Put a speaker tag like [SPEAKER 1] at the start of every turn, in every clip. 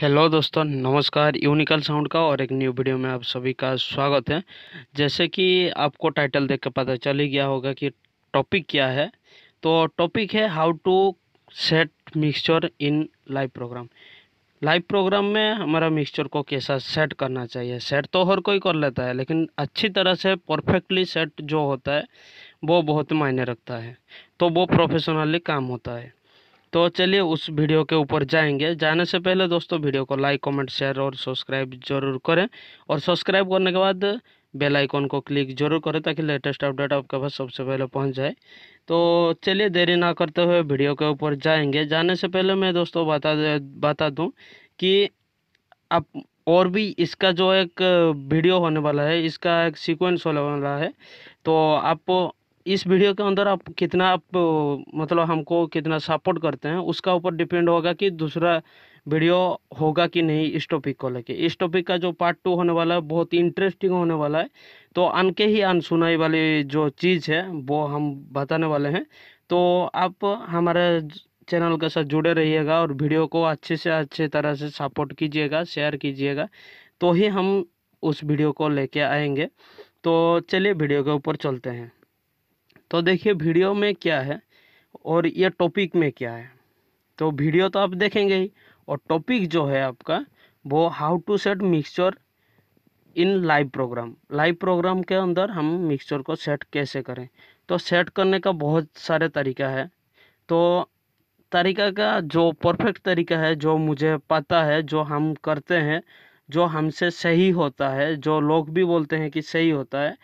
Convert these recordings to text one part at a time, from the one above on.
[SPEAKER 1] hello दोस्तों नमस्कार यूनिकल sound का और एक न्यू वीडियो में आप सभी का स्वागत है जैसे कि आपको टाइटल देख कर पता चल ही गया होगा कि टॉपिक क्या है तो टॉपिक है how to set mixture in live programme live programme में हमारा मिक्सचर को कैसा सेट करना चाहिए सेट तो हर कोई कर लेता है लेकिन अच्छी तरह से परफेक्टली सेट जो होता है वो बहुत मायने रखता है तो वो प्रोफेशनली काम होता है तो चलिए उस वीडियो के ऊपर जाएंगे जाने से पहले दोस्तों वीडियो को लाइक कमेंट शेयर और सब्सक्राइब जरूर करें और सब्सक्राइब करने के बाद बेल आइकॉन को क्लिक जरूर करें ताकि लेटेस्ट अपडेट आपके पास सबसे पहले पहुंच जाए तो चलिए देरी ना करते हुए वीडियो के ऊपर जाएंगे जाने से पहले मैं दोस्तों बता बता दूँ कि आप और भी इसका जो एक वीडियो होने वाला है इसका एक सिक्वेंस होने वाला है तो आप इस वीडियो के अंदर आप कितना आप मतलब हमको कितना सपोर्ट करते हैं उसका ऊपर डिपेंड होगा कि दूसरा वीडियो होगा कि नहीं इस टॉपिक को लेके इस टॉपिक का जो पार्ट टू होने वाला है बहुत इंटरेस्टिंग होने वाला है तो अन के ही अनसुनाई वाली जो चीज़ है वो हम बताने वाले हैं तो आप हमारे चैनल के साथ जुड़े रहिएगा और वीडियो को अच्छे से अच्छे तरह से सपोर्ट कीजिएगा शेयर कीजिएगा तो ही हम उस वीडियो को लेके आएंगे तो चलिए वीडियो के ऊपर चलते हैं तो देखिए वीडियो में क्या है और ये टॉपिक में क्या है तो वीडियो तो आप देखेंगे ही और टॉपिक जो है आपका वो how to set mixture in live programme live programme के अंदर हम मिक्सचर को सेट कैसे करें तो सेट करने का बहुत सारे तरीका है तो तरीका का जो परफेक्ट तरीका है जो मुझे पता है जो हम करते हैं जो हमसे सही होता है जो लोग भी बोलते हैं कि सही होता है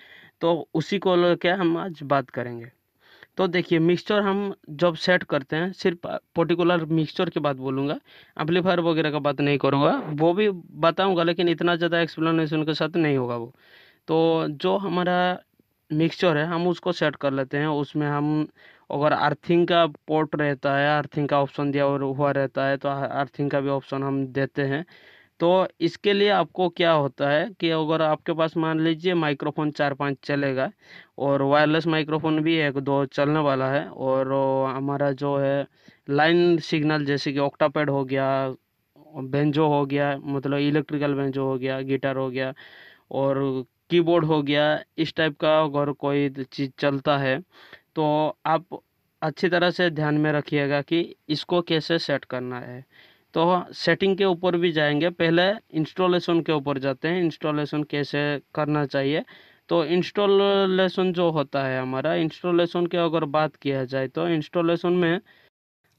[SPEAKER 1] तो उसी को लेकर हम आज बात करेंगे तो देखिए मिक्सचर हम जब सेट करते हैं सिर्फ पर्टिकुलर मिक्सचर की बात बोलूँगा एम्पलीफायर वगैरह का बात नहीं करूँगा वो भी बताऊँगा लेकिन इतना ज़्यादा एक्सप्लेनेशन के साथ नहीं होगा वो तो जो हमारा मिक्सचर है हम उसको सेट कर लेते हैं उसमें हम अगर अर्थिंग का पोर्ट रहता है अर्थिंग का ऑप्शन दिया हुआ रहता है तो अर्थिंग का भी ऑप्शन हम देते हैं तो इसके लिए आपको क्या होता है कि अगर आपके पास मान लीजिए माइक्रोफोन चार पाँच चलेगा और वायरलेस माइक्रोफोन भी एक दो चलने वाला है और हमारा जो है लाइन सिग्नल जैसे कि ऑक्टापैड हो गया बेंजो हो गया मतलब इलेक्ट्रिकल बेंजो हो गया गिटार हो गया और कीबोर्ड हो गया इस टाइप का अगर कोई चीज़ चलता है तो आप अच्छी तरह से ध्यान में रखिएगा कि इसको कैसे सेट करना है तो सेटिंग के ऊपर भी जाएंगे पहले इंस्टॉलेशन के ऊपर जाते हैं इंस्टॉलेशन कैसे करना चाहिए तो इंस्टॉलेशन जो होता है हमारा इंस्टॉलेशन की अगर बात किया जाए तो इंस्टॉलेशन में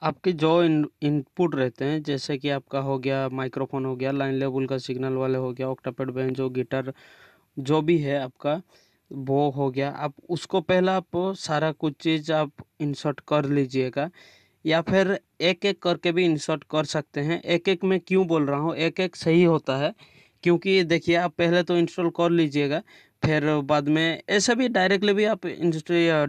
[SPEAKER 1] आपके जो इनपुट रहते हैं जैसे कि आपका हो गया माइक्रोफोन हो गया लाइन लेवल का सिग्नल वाले हो गया ऑक्टापेड बैंड जो गिटार जो भी है आपका वो हो गया आप उसको पहला आप सारा कुछ चीज़ आप इंसर्ट कर लीजिएगा या फिर एक एक करके भी इंसर्ट कर सकते हैं एक एक में क्यों बोल रहा हूँ एक एक सही होता है क्योंकि देखिए आप पहले तो इंस्टॉल कर लीजिएगा फिर बाद में ऐसे भी डायरेक्टली भी आप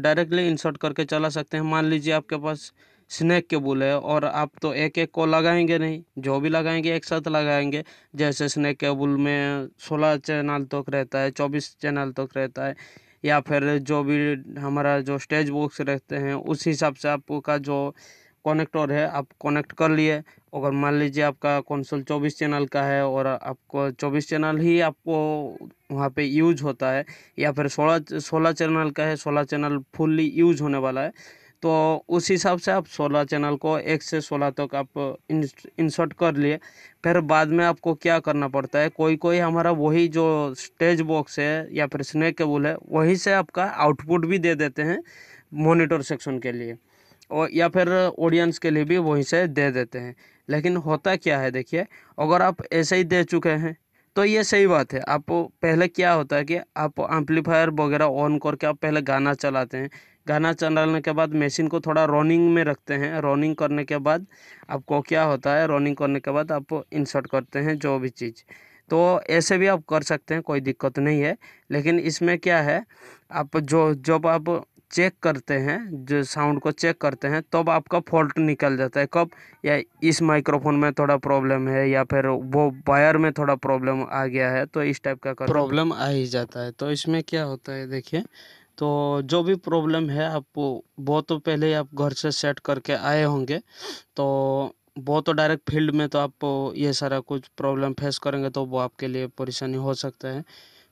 [SPEAKER 1] डायरेक्टली इंसर्ट करके चला सकते हैं मान लीजिए आपके पास स्नैक के बुल है और आप तो एक एक को लगाएंगे नहीं जो भी लगाएंगे एक साथ लगाएंगे जैसे स्नैक के बुल में सोलह चैनल तक रहता है चौबीस चैनल तक रहता है या फिर जो भी हमारा जो स्टेज बॉक्स रहते हैं उस हिसाब से आपका जो कनेक्टर है आप कनेक्ट कर लिए अगर मान लीजिए आपका कंसोल 24 चैनल का है और आपको 24 चैनल ही आपको वहाँ पे यूज होता है या फिर 16 सोलह चैनल का है 16 चैनल फुल्ली यूज होने वाला है तो उस हिसाब से आप 16 चैनल को एक से 16 तक आप इंसर्ट कर लिए फिर बाद में आपको क्या करना पड़ता है कोई कोई हमारा वही जो स्टेज बॉक्स है या फिर स्नेक केबुल है वहीं से आपका आउटपुट भी दे देते हैं मोनिटर सेक्शन के लिए और या फिर ऑडियंस के लिए भी वहीं से दे देते हैं लेकिन होता क्या है देखिए अगर आप ऐसे ही दे चुके हैं तो ये सही बात है आप पहले क्या होता है कि आप एम्पलीफायर वगैरह ऑन करके आप पहले गाना चलाते हैं गाना चलाने के बाद मशीन को थोड़ा रनिंग में रखते हैं रनिंग करने के बाद आपको क्या होता है रनिंग करने के बाद आप इंसर्ट करते हैं जो भी चीज़ तो ऐसे भी आप कर सकते हैं कोई दिक्कत नहीं है लेकिन इसमें क्या है आप जो जब आप चेक करते हैं जो साउंड को चेक करते हैं तब आपका फॉल्ट निकल जाता है कब या इस माइक्रोफोन में थोड़ा प्रॉब्लम है या फिर वो वायर में थोड़ा प्रॉब्लम आ गया है तो इस टाइप का प्रॉब्लम आ ही जाता है तो इसमें क्या होता है देखिए तो जो भी प्रॉब्लम है आप वो तो पहले ही आप घर से सेट करके आए होंगे तो वो तो डायरेक्ट फील्ड में तो आप ये सारा कुछ प्रॉब्लम फेस करेंगे तो वो आपके लिए परेशानी हो सकता है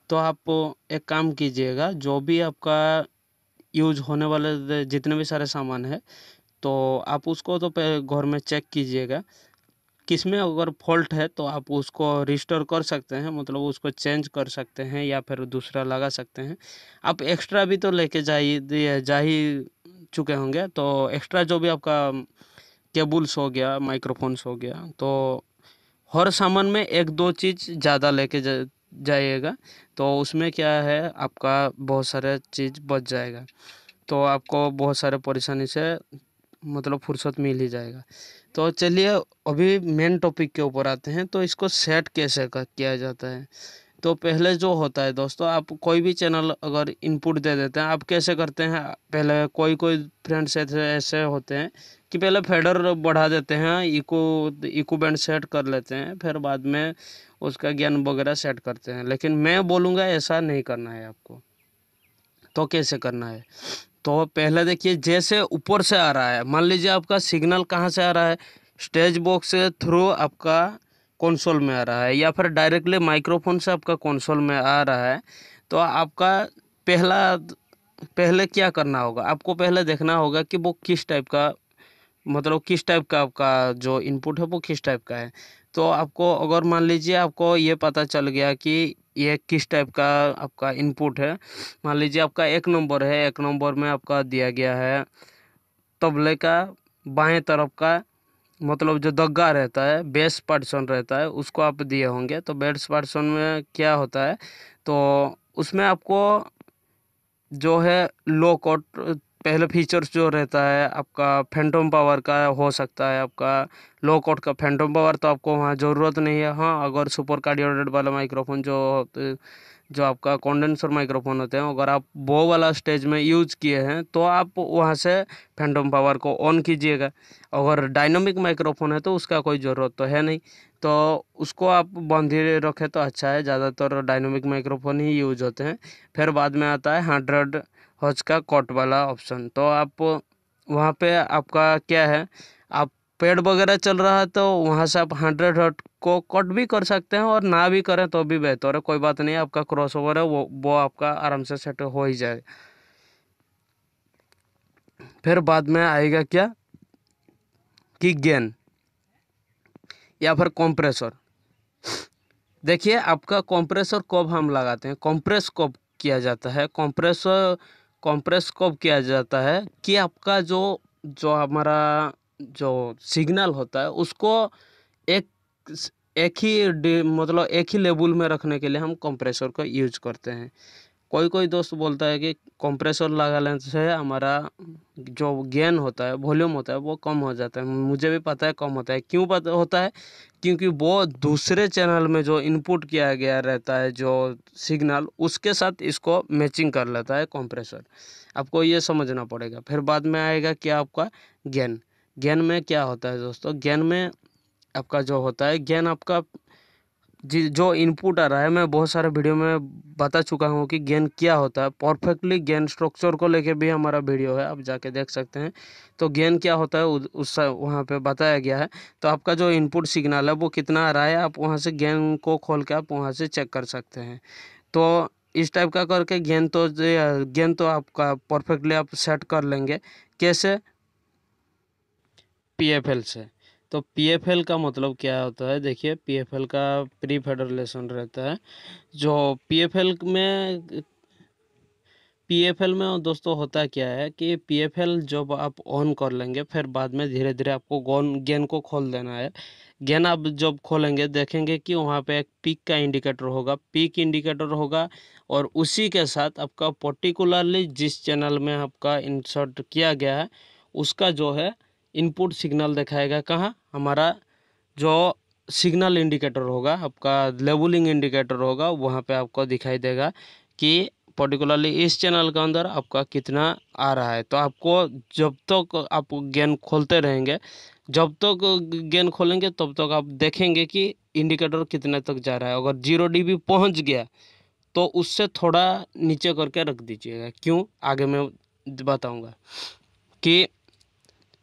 [SPEAKER 1] तो आप एक काम कीजिएगा जो भी आपका यूज होने वाले जितने भी सारे सामान है तो आप उसको तो घर में चेक कीजिएगा किस में अगर फॉल्ट है तो आप उसको रिस्टोर कर सकते हैं मतलब उसको चेंज कर सकते हैं या फिर दूसरा लगा सकते हैं आप एक्स्ट्रा भी तो लेके जाइए जा ही चुके होंगे तो एक्स्ट्रा जो भी आपका केबुल्स हो गया माइक्रोफोन्स हो गया तो हर सामान में एक दो चीज़ ज़्यादा लेके जाइएगा तो उसमें क्या है आपका बहुत सारे चीज़ बच जाएगा तो आपको बहुत सारे परेशानी से मतलब फुर्सत मिल ही जाएगा तो चलिए अभी मेन टॉपिक के ऊपर आते हैं तो इसको सेट कैसे किया जाता है तो पहले जो होता है दोस्तों आप कोई भी चैनल अगर इनपुट दे देते हैं आप कैसे करते हैं पहले कोई कोई फ्रेंड्स ऐसे ऐसे होते हैं कि पहले फेडर बढ़ा देते हैं इको इको बैंड सेट कर लेते हैं फिर बाद में उसका ज्ञान वगैरह सेट करते हैं लेकिन मैं बोलूँगा ऐसा नहीं करना है आपको तो कैसे करना है तो पहले देखिए जैसे ऊपर से आ रहा है मान लीजिए आपका सिग्नल कहाँ से आ रहा है स्टेज बॉक्स से थ्रू आपका कंसोल में आ रहा है या फिर डायरेक्टली माइक्रोफोन से आपका कंसोल में आ रहा है तो आपका पहला पहले क्या करना होगा आपको पहले देखना होगा कि वो किस टाइप का मतलब किस टाइप का आपका जो इनपुट है वो किस टाइप का है तो आपको अगर मान लीजिए आपको ये पता चल गया कि ये किस टाइप का आपका इनपुट है मान लीजिए आपका एक नंबर है एक नंबर में आपका दिया गया है तबले का बाएं तरफ का मतलब जो दग्गा रहता है बेस पार्टसन रहता है उसको आप दिए होंगे तो बेस पार्टसन में क्या होता है तो उसमें आपको जो है लो कोट पहला फीचर्स जो रहता है आपका फैंटम पावर का हो सकता है आपका लो कोट का फैंटम पावर तो आपको वहाँ ज़रूरत नहीं है हाँ अगर सुपर कार्डियोडेड वाला माइक्रोफोन जो जो आपका कॉन्डेंसर माइक्रोफोन होते हैं अगर आप वो वाला स्टेज में यूज किए हैं तो आप वहाँ से फैंटम पावर को ऑन कीजिएगा अगर डायनोमिक माइक्रोफोन है तो उसका कोई ज़रूरत तो है नहीं तो उसको आप बंद ही रखें तो अच्छा है ज़्यादातर डायनोमिक माइक्रोफोन ही यूज होते हैं फिर बाद में आता है हंड्रेड हज का कॉट वाला ऑप्शन तो आप वहाँ पे आपका क्या है आप पेड़ वगैरह चल रहा है तो वहाँ से आप हंड्रेड हट को कट भी कर सकते हैं और ना भी करें तो भी बेहतर है कोई बात नहीं आपका क्रॉस ओवर है वो वो आपका आराम से सेट हो ही जाए फिर बाद में आएगा क्या कि गेंद या फिर कंप्रेसर देखिए आपका कंप्रेसर कब हम लगाते हैं कंप्रेस कब किया जाता है कंप्रेसर कॉम्प्रेस कब किया जाता है कि आपका जो जो हमारा जो सिग्नल होता है उसको एक एक ही मतलब एक ही लेवल में रखने के लिए हम कंप्रेसर का यूज करते हैं कोई कोई दोस्त बोलता है कि कंप्रेसर लेने तो से हमारा जो गेन होता है वॉल्यूम होता है वो कम हो जाता है मुझे भी पता है कम होता है क्यों पता होता है क्योंकि वो दूसरे चैनल में जो इनपुट किया गया रहता है जो सिग्नल उसके साथ इसको मैचिंग कर लेता है कंप्रेसर आपको ये समझना पड़ेगा फिर बाद में आएगा क्या आपका गेन गेन में क्या होता है दोस्तों गेन में आपका जो होता है गेन आपका जी जो इनपुट आ रहा है मैं बहुत सारे वीडियो में बता चुका हूँ कि गेन क्या होता है परफेक्टली गेन स्ट्रक्चर को लेके भी हमारा वीडियो है आप जाके देख सकते हैं तो गेन क्या होता है उस वहाँ पे बताया गया है तो आपका जो इनपुट सिग्नल है वो कितना आ रहा है आप वहाँ से गेन को खोल के आप वहाँ से चेक कर सकते हैं तो इस टाइप का करके गेंद तो गेंद तो आपका परफेक्टली आप सेट कर लेंगे कैसे पी से तो पीएफएल का मतलब क्या होता है देखिए पीएफएल का प्री फेडरेशन रहता है जो पीएफएल में पीएफएल में दोस्तों होता क्या है कि पीएफएल जब आप ऑन कर लेंगे फिर बाद में धीरे धीरे आपको गोन गेन को खोल देना है गेन आप जब खोलेंगे देखेंगे कि वहाँ पे एक पीक का इंडिकेटर होगा पीक इंडिकेटर होगा और उसी के साथ आपका पर्टिकुलरली जिस चैनल में आपका इंसर्ट किया गया है उसका जो है इनपुट सिग्नल दिखाएगा कहाँ हमारा जो सिग्नल इंडिकेटर होगा आपका लेबलिंग इंडिकेटर होगा वहाँ पे आपको दिखाई देगा कि पर्टिकुलरली इस चैनल के अंदर आपका कितना आ रहा है तो आपको जब तक तो आप गेंद खोलते रहेंगे जब तक तो गेंद खोलेंगे तब तक तो आप देखेंगे कि इंडिकेटर कितने तक जा रहा है अगर जीरो डी पहुँच गया तो उससे थोड़ा नीचे करके रख दीजिएगा क्यों आगे मैं बताऊँगा कि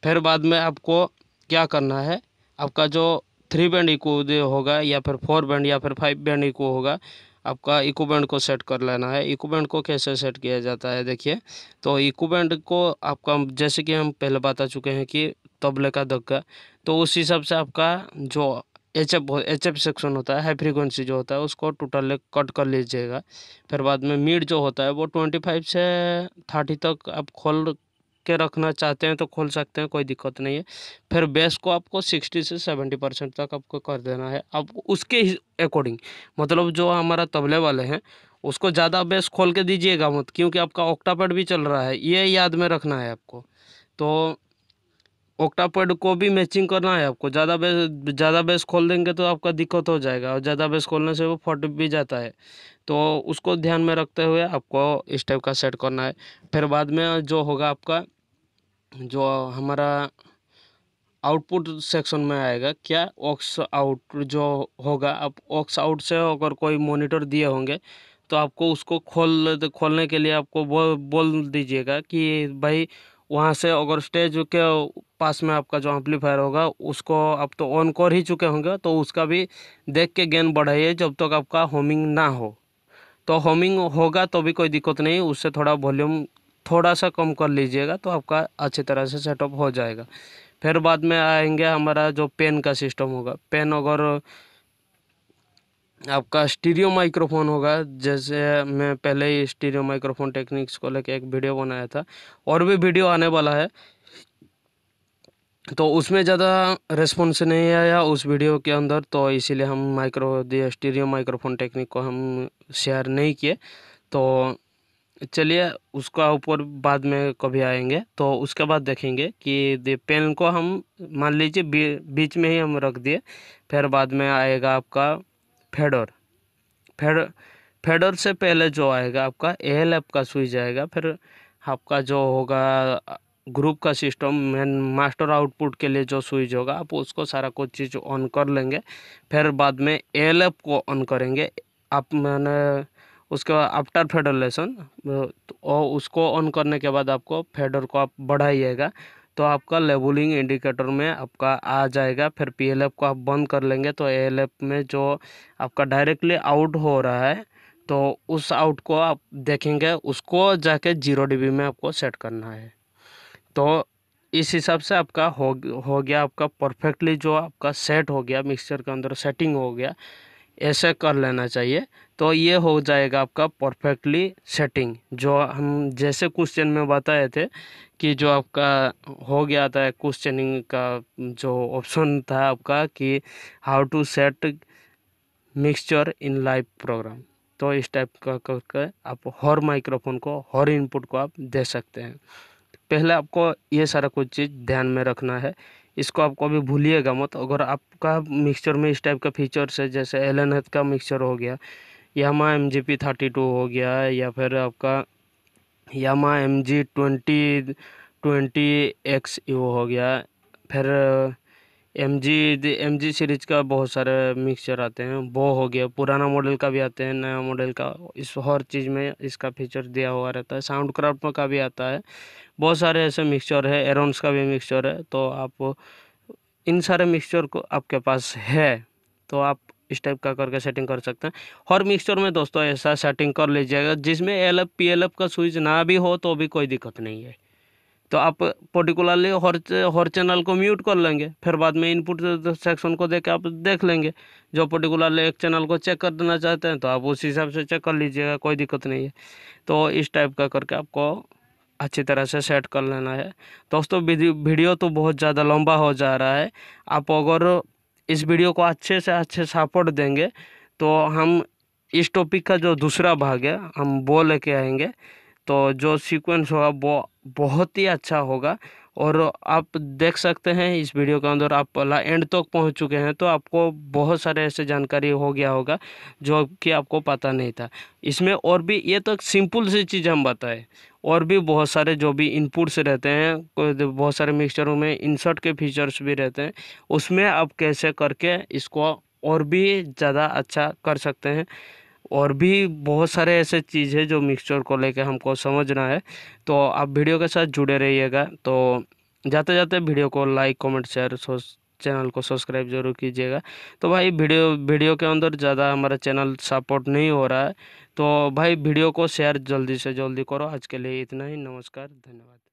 [SPEAKER 1] फिर बाद में आपको क्या करना है आपका जो थ्री बैंड इको होगा या फिर फोर बैंड या फिर फाइव बैंड इको होगा आपका इको बैंड को सेट कर लेना है इको बैंड को कैसे सेट किया जाता है देखिए तो इको बैंड को आपका जैसे कि हम पहले बता चुके हैं कि तबले का धक्का तो उस हिसाब से आपका जो H F H F section होता है हाई फ्रीक्वेंसी जो होता है उसको टोटल कट कर लीजिएगा फिर बाद में मीड जो होता है वो ट्वेंटी फाइव से थर्टी तक आप खोल के रखना चाहते हैं तो खोल सकते हैं कोई दिक्कत नहीं है फिर बेस को आपको सिक्सटी से सेवेंटी परसेंट तक आपको कर देना है आप उसके अकॉर्डिंग मतलब जो हमारा तबले वाले हैं उसको ज़्यादा बेस खोल के दीजिएगा मत क्योंकि आपका ऑक्टापेड भी चल रहा है ये याद में रखना है आपको तो ओक्टापैड को भी मैचिंग करना है आपको ज़्यादा बेस ज़्यादा बेस खोल देंगे तो आपका दिक्कत हो जाएगा और ज़्यादा बेस खोलने से वो फट भी जाता है तो उसको ध्यान में रखते हुए आपको इस टाइप का सेट करना है फिर बाद में जो होगा आपका जो हमारा आउटपुट सेक्शन में आएगा क्या ऑक्स आउट जो होगा आप ऑक्स आउट से अगर कोई मोनिटर दिए होंगे तो आपको उसको खोल खोलने के लिए आपको बो, बोल दीजिएगा कि भाई वहाँ से अगर स्टेज के पास में आपका जो एम्पलीफायर होगा उसको आप तो ऑन कर ही चुके होंगे तो उसका भी देख के गेन बढ़ाइए जब तक आपका होमिंग ना हो तो होमिंग होगा तो भी कोई दिक्कत नहीं उससे थोड़ा वॉल्यूम थोड़ा सा कम कर लीजिएगा तो आपका अच्छी तरह से सेटअप हो जाएगा फिर बाद में आएंगे हमारा जो पेन का सिस्टम होगा पेन अगर आपका स्टीरियो माइक्रोफोन होगा जैसे मैं पहले ही स्टीरियो माइक्रोफोन टेक्निक्स को लेकर एक वीडियो बनाया था और भी वीडियो आने वाला है तो उसमें ज़्यादा रेस्पॉन्स नहीं आया उस वीडियो के अंदर तो इसीलिए हम माइक्रो स्टीरियो माइक्रोफोन टेक्निक को हम शेयर नहीं किए तो चलिए उसका ऊपर बाद में कभी आएंगे तो उसके बाद देखेंगे कि पेन को हम मान लीजिए बीच में ही हम रख दिए फिर बाद में आएगा आपका फेडर फेड फेडर से पहले जो आएगा आपका एल एफ का स्विच आएगा फिर आपका जो होगा ग्रुप का सिस्टम मेन मास्टर आउटपुट के लिए जो स्विच होगा आप उसको सारा कुछ चीज़ ऑन कर लेंगे फिर बाद में एल एफ को ऑन करेंगे आप मैंने उसके बाद आफ्टर फेडरलेशन तो उसको ऑन करने के बाद आपको फेडर को आप बढ़ाइएगा तो आपका लेबलिंग इंडिकेटर में आपका आ जाएगा फिर पीएलएफ को आप बंद कर लेंगे तो एएलएफ में जो आपका डायरेक्टली आउट हो रहा है तो उस आउट को आप देखेंगे उसको जाके जीरो डीबी में आपको सेट करना है तो इस हिसाब से आपका हो हो गया आपका परफेक्टली जो आपका सेट हो गया मिक्सचर के अंदर सेटिंग हो गया ऐसे कर लेना चाहिए तो ये हो जाएगा आपका परफेक्टली सेटिंग जो हम जैसे क्वेश्चन में बताए थे कि जो आपका हो गया था क्वेश्चनिंग का जो ऑप्शन था आपका कि how to set mixture in live programme तो इस टाइप का करके आप हर माइक्रोफोन को हर इनपुट को आप दे सकते हैं पहले आपको ये सारा कुछ चीज़ ध्यान में रखना है इसको आप कभी भूलिएगा मत अगर आपका मिक्सचर में इस टाइप का फीचर्स है जैसे एल एन का मिक्सचर हो गया Yamaha M G P thirty two हो गया या फिर आपका Yamaha M G twenty twenty X U हो गया फिर M G M G series का बहुत सारे मिक्सचर आते हैं वो हो गया पुराना मॉडल का भी आते हैं नया मॉडल का इस हर चीज़ में इसका फीचर दिया हुआ रहता है साउंड क्राफ्ट का भी आता है बहुत सारे ऐसे मिक्सचर है एरोन्स का भी मिक्सचर है तो आप इन सारे मिक्सचर को आपके पास है तो आप इस टाइप का करके सेटिंग कर सकते हैं हर मिक्सचर में दोस्तों ऐसा सेटिंग कर लीजिएगा जिसमें L F P L F का स्विच ना भी हो तो भी कोई दिक्कत नहीं है तो आप पर्टिकुलरली हर हर चैनल को म्यूट कर लेंगे फिर बाद में इनपुट सेक्शन को देख आप देख लेंगे जो पर्टिकुलरली एक चैनल को चेक कर देना चाहते हैं तो आप उस हिसाब से चेक कर लीजिएगा कोई दिक्कत नहीं है तो इस टाइप का करके आपको अच्छी तरह से सेट कर लेना है दोस्तों वीडियो तो बहुत ज़्यादा लंबा हो जा रहा है आप अगर इस वीडियो को अच्छे से अच्छे सपोर्ट देंगे तो हम इस टॉपिक का जो दूसरा भाग है हम वो लेके आएंगे तो जो सीक्वेंस होगा वो बहुत ही अच्छा होगा और आप देख सकते हैं इस वीडियो के अंदर आप एंड तक तो पहुंच चुके हैं तो आपको बहुत सारे ऐसे जानकारी हो गया होगा जो कि आपको पता नहीं था इसमें और भी ये तो सिंपल सी चीज़ हम बताएं और भी बहुत सारे जो भी इनपुट्स रहते हैं बहुत सारे मिक्सचरों में इंसर्ट के फीचर्स भी रहते हैं उसमें आप कैसे करके इसको और भी ज़्यादा अच्छा कर सकते हैं और भी बहुत सारे ऐसे चीज़ है जो मिक्सचर को लेके हमको समझना है तो आप वीडियो के साथ जुड़े रहिएगा तो जाते जाते वीडियो को लाइक कमेंट शेयर चैनल को सब्सक्राइब जरूर कीजिएगा तो भाई वीडियो वीडियो के अंदर ज़्यादा हमारा चैनल सपोर्ट नहीं हो रहा है तो भाई वीडियो को शेयर जल्दी से जल्दी करो आज के लिए इतना ही नमस्कार धन्यवाद